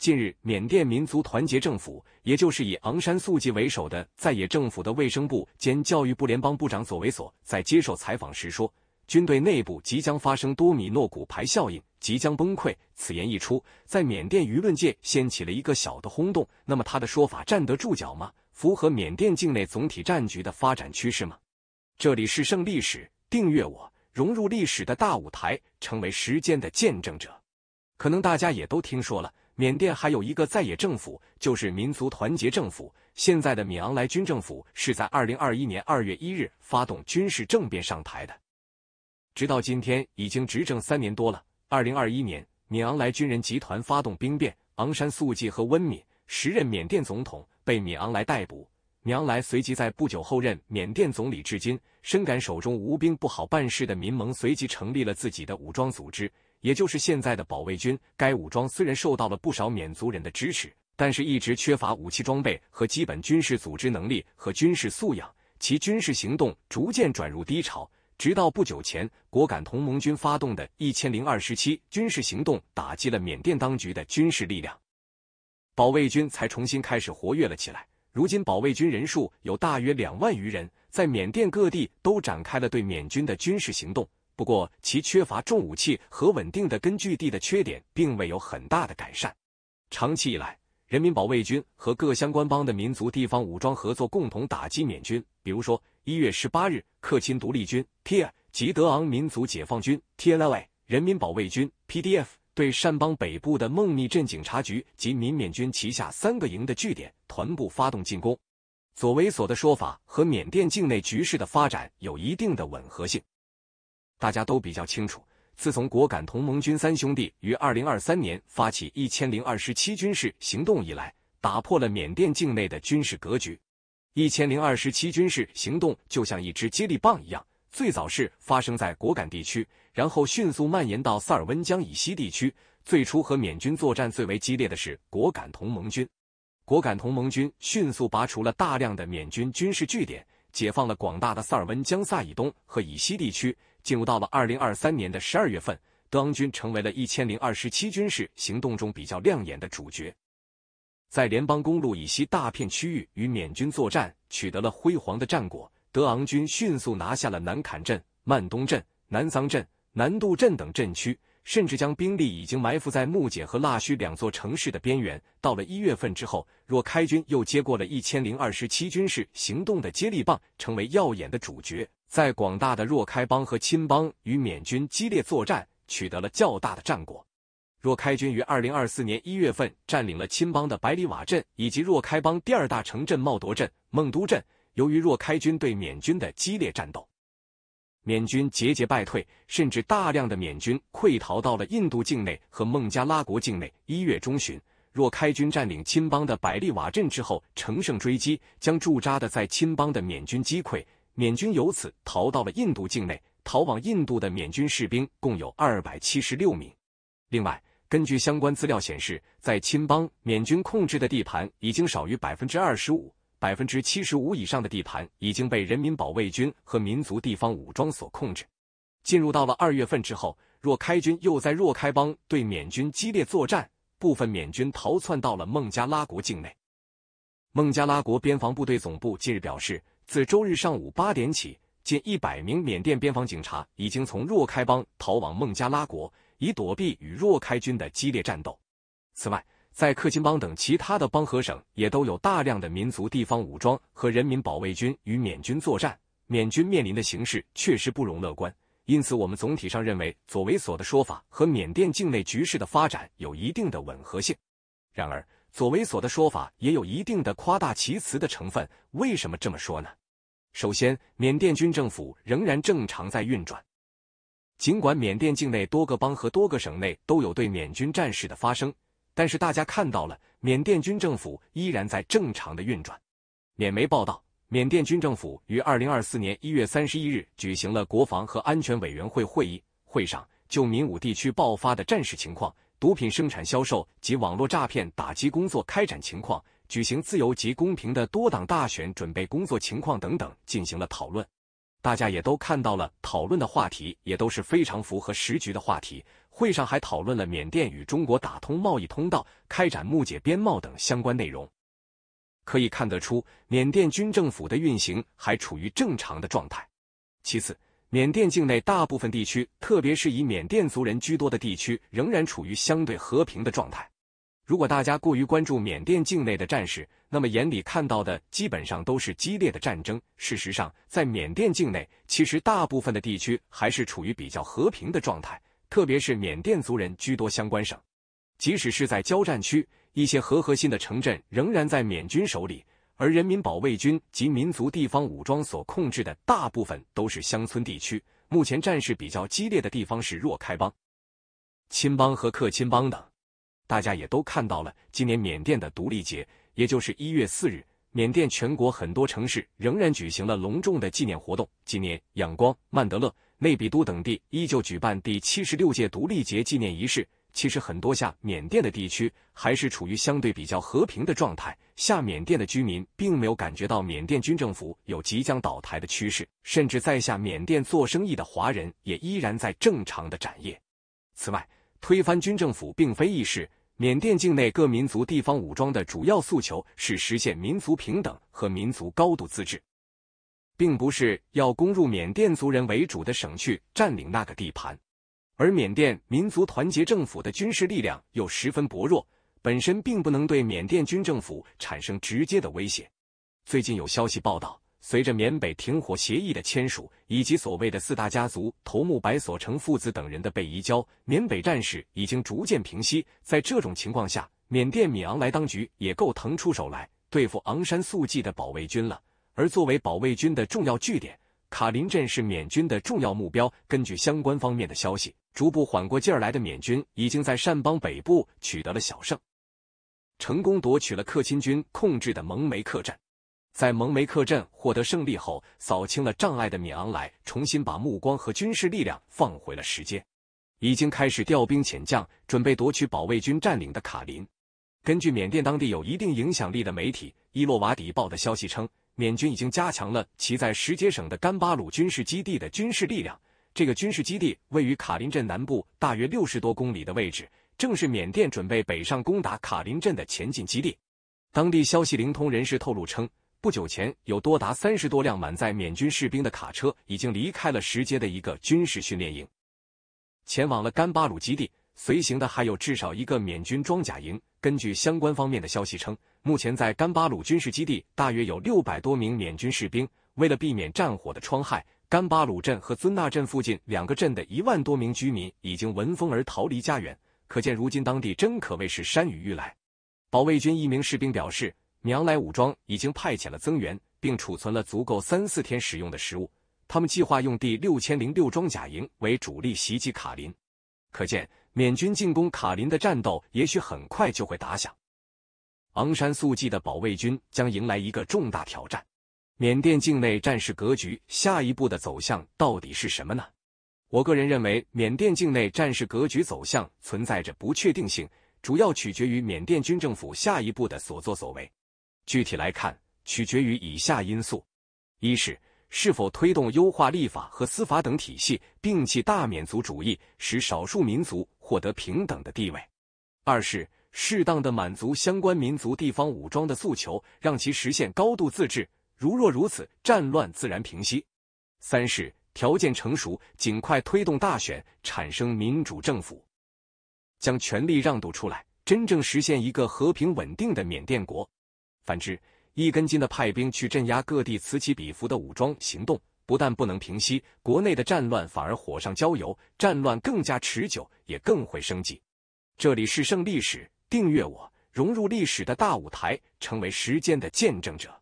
近日，缅甸民族团结政府，也就是以昂山素季为首的在野政府的卫生部兼教育部联邦部长索维索在接受采访时说：“军队内部即将发生多米诺骨牌效应，即将崩溃。”此言一出，在缅甸舆论界掀起了一个小的轰动。那么，他的说法站得住脚吗？符合缅甸境内总体战局的发展趋势吗？这里是胜历史，订阅我，融入历史的大舞台，成为时间的见证者。可能大家也都听说了。缅甸还有一个在野政府，就是民族团结政府。现在的米昂莱军政府是在二零二一年二月一日发动军事政变上台的，直到今天已经执政三年多了。二零二一年，米昂莱军人集团发动兵变，昂山素季和温敏时任缅甸总统被米昂莱逮捕，米昂莱随即在不久后任缅甸总理至今。深感手中无兵不好办事的民盟，随即成立了自己的武装组织。也就是现在的保卫军，该武装虽然受到了不少缅族人的支持，但是一直缺乏武器装备和基本军事组织能力和军事素养，其军事行动逐渐转入低潮。直到不久前，果敢同盟军发动的一千零二十七军事行动，打击了缅甸当局的军事力量，保卫军才重新开始活跃了起来。如今，保卫军人数有大约两万余人，在缅甸各地都展开了对缅军的军事行动。不过，其缺乏重武器和稳定的根据地的缺点，并未有很大的改善。长期以来，人民保卫军和各相关邦的民族地方武装合作，共同打击缅军。比如说，一月十八日，克钦独立军 t i 吉德昂民族解放军 t l a 人民保卫军 PDF 对善邦北部的孟密镇警察局及民缅军旗下三个营的据点、团部发动进攻。佐维索的说法和缅甸境内局势的发展有一定的吻合性。大家都比较清楚，自从果敢同盟军三兄弟于二零二三年发起一千零二十七军事行动以来，打破了缅甸境内的军事格局。一千零二十七军事行动就像一支接力棒一样，最早是发生在果敢地区，然后迅速蔓延到萨尔温江以西地区。最初和缅军作战最为激烈的是果敢同盟军，果敢同盟军迅速拔除了大量的缅军军事据点，解放了广大的萨尔温江萨以东和以西地区。进入到了二零二三年的十二月份，德昂军成为了一千零二十七军事行动中比较亮眼的主角。在联邦公路以西大片区域与缅军作战，取得了辉煌的战果。德昂军迅速拿下了南坎镇、曼东镇、南桑镇、南渡镇等镇区，甚至将兵力已经埋伏在木姐和腊戌两座城市的边缘。到了一月份之后，若开军又接过了一千零二十七军事行动的接力棒，成为耀眼的主角。在广大的若开邦和钦邦与缅军激烈作战，取得了较大的战果。若开军于二零二四年一月份占领了钦邦的百里瓦镇以及若开邦第二大城镇茂夺镇、孟都镇。由于若开军对缅军的激烈战斗，缅军节节败退，甚至大量的缅军溃逃到了印度境内和孟加拉国境内。一月中旬，若开军占领钦邦的百利瓦镇之后，乘胜追击，将驻扎的在钦邦的缅军击溃。缅军由此逃到了印度境内，逃往印度的缅军士兵共有二百七十六名。另外，根据相关资料显示，在钦邦，缅军控制的地盘已经少于百分之二十五，百分之七十五以上的地盘已经被人民保卫军和民族地方武装所控制。进入到了二月份之后，若开军又在若开邦对缅军激烈作战，部分缅军逃窜到了孟加拉国境内。孟加拉国边防部队总部近日表示。自周日上午八点起，近一百名缅甸边防警察已经从若开邦逃往孟加拉国，以躲避与若开军的激烈战斗。此外，在克钦邦等其他的邦和省，也都有大量的民族地方武装和人民保卫军与缅军作战。缅军面临的形势确实不容乐观。因此，我们总体上认为佐维索的说法和缅甸境内局势的发展有一定的吻合性。然而，佐维索的说法也有一定的夸大其词的成分。为什么这么说呢？首先，缅甸军政府仍然正常在运转。尽管缅甸境内多个邦和多个省内都有对缅军战事的发生，但是大家看到了，缅甸军政府依然在正常的运转。缅媒报道，缅甸军政府于二零二四年一月三十一日举行了国防和安全委员会会议，会上就民武地区爆发的战事情况、毒品生产销售及网络诈骗打击工作开展情况。举行自由及公平的多党大选准备工作情况等等进行了讨论，大家也都看到了，讨论的话题也都是非常符合时局的话题。会上还讨论了缅甸与中国打通贸易通道、开展木解边贸等相关内容。可以看得出，缅甸军政府的运行还处于正常的状态。其次，缅甸境内大部分地区，特别是以缅甸族人居多的地区，仍然处于相对和平的状态。如果大家过于关注缅甸境内的战事，那么眼里看到的基本上都是激烈的战争。事实上，在缅甸境内，其实大部分的地区还是处于比较和平的状态，特别是缅甸族人居多相关省。即使是在交战区，一些核核心的城镇仍然在缅军手里，而人民保卫军及民族地方武装所控制的大部分都是乡村地区。目前战事比较激烈的地方是若开邦、钦邦和克钦邦等。大家也都看到了，今年缅甸的独立节，也就是一月四日，缅甸全国很多城市仍然举行了隆重的纪念活动。今年仰光、曼德勒、内比都等地依旧举办第七十六届独立节纪念仪式。其实，很多下缅甸的地区还是处于相对比较和平的状态，下缅甸的居民并没有感觉到缅甸军政府有即将倒台的趋势，甚至在下缅甸做生意的华人也依然在正常的展业。此外，推翻军政府并非易事。缅甸境内各民族地方武装的主要诉求是实现民族平等和民族高度自治，并不是要攻入缅甸族人为主的省去占领那个地盘。而缅甸民族团结政府的军事力量又十分薄弱，本身并不能对缅甸军政府产生直接的威胁。最近有消息报道。随着缅北停火协议的签署，以及所谓的四大家族头目白所成父子等人的被移交，缅北战事已经逐渐平息。在这种情况下，缅甸米昂莱当局也够腾出手来对付昂山素季的保卫军了。而作为保卫军的重要据点，卡林镇是缅军的重要目标。根据相关方面的消息，逐步缓过劲儿来的缅军已经在善邦北部取得了小胜，成功夺取了克钦军控制的蒙梅客栈。在蒙梅克镇获得胜利后，扫清了障碍的米昂莱重新把目光和军事力量放回了石阶，已经开始调兵遣将，准备夺取保卫军占领的卡林。根据缅甸当地有一定影响力的媒体《伊洛瓦底报》的消息称，缅军已经加强了其在石阶省的甘巴鲁军事基地的军事力量。这个军事基地位于卡林镇南部大约六十多公里的位置，正是缅甸准备北上攻打卡林镇的前进基地。当地消息灵通人士透露称。不久前，有多达三十多辆满载缅军士兵的卡车已经离开了石阶的一个军事训练营，前往了甘巴鲁基地。随行的还有至少一个缅军装甲营。根据相关方面的消息称，目前在甘巴鲁军事基地大约有六百多名缅军士兵。为了避免战火的创害，甘巴鲁镇和尊纳镇附近两个镇的一万多名居民已经闻风而逃离家园。可见，如今当地真可谓是山雨欲来。保卫军一名士兵表示。娘来武装已经派遣了增援，并储存了足够三四天使用的食物。他们计划用第606装甲营为主力袭击卡林。可见，缅军进攻卡林的战斗也许很快就会打响。昂山素季的保卫军将迎来一个重大挑战。缅甸境内战事格局下一步的走向到底是什么呢？我个人认为，缅甸境内战事格局走向存在着不确定性，主要取决于缅甸军政府下一步的所作所为。具体来看，取决于以下因素：一是是否推动优化立法和司法等体系，摒弃大缅族主义，使少数民族获得平等的地位；二是适当的满足相关民族地方武装的诉求，让其实现高度自治。如若如此，战乱自然平息；三是条件成熟，尽快推动大选，产生民主政府，将权力让渡出来，真正实现一个和平稳定的缅甸国。反之，一根筋的派兵去镇压各地此起彼伏的武装行动，不但不能平息国内的战乱，反而火上浇油，战乱更加持久，也更会升级。这里是胜历史，订阅我，融入历史的大舞台，成为时间的见证者。